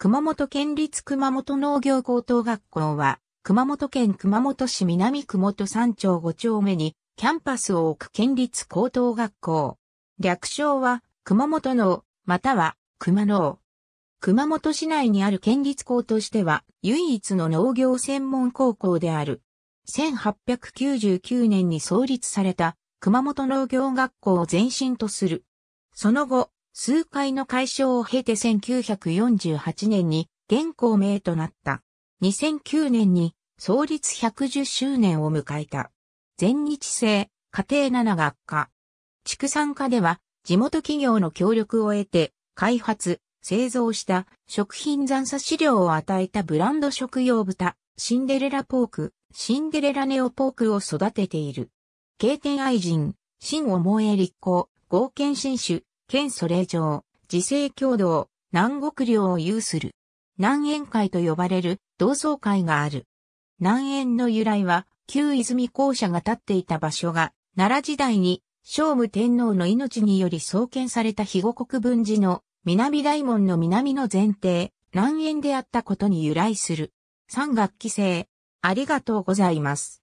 熊本県立熊本農業高等学校は、熊本県熊本市南熊本山丁5丁目に、キャンパスを置く県立高等学校。略称は、熊本農、または、熊農。熊本市内にある県立校としては、唯一の農業専門高校である。1899年に創立された、熊本農業学校を前身とする。その後、数回の解消を経て1948年に現行名となった。2009年に創立110周年を迎えた。全日制、家庭7学科。畜産科では地元企業の協力を得て開発、製造した食品残差資料を与えたブランド食用豚、シンデレラポーク、シンデレラネオポークを育てている。経典愛人、新思え立候、合憲新種、県それ上、自生共同、南国領を有する。南園会と呼ばれる同窓会がある。南園の由来は、旧泉校舎が建っていた場所が、奈良時代に、聖武天皇の命により創建された肥後国分寺の南大門の南の前提、南園であったことに由来する。3学期生、ありがとうございます。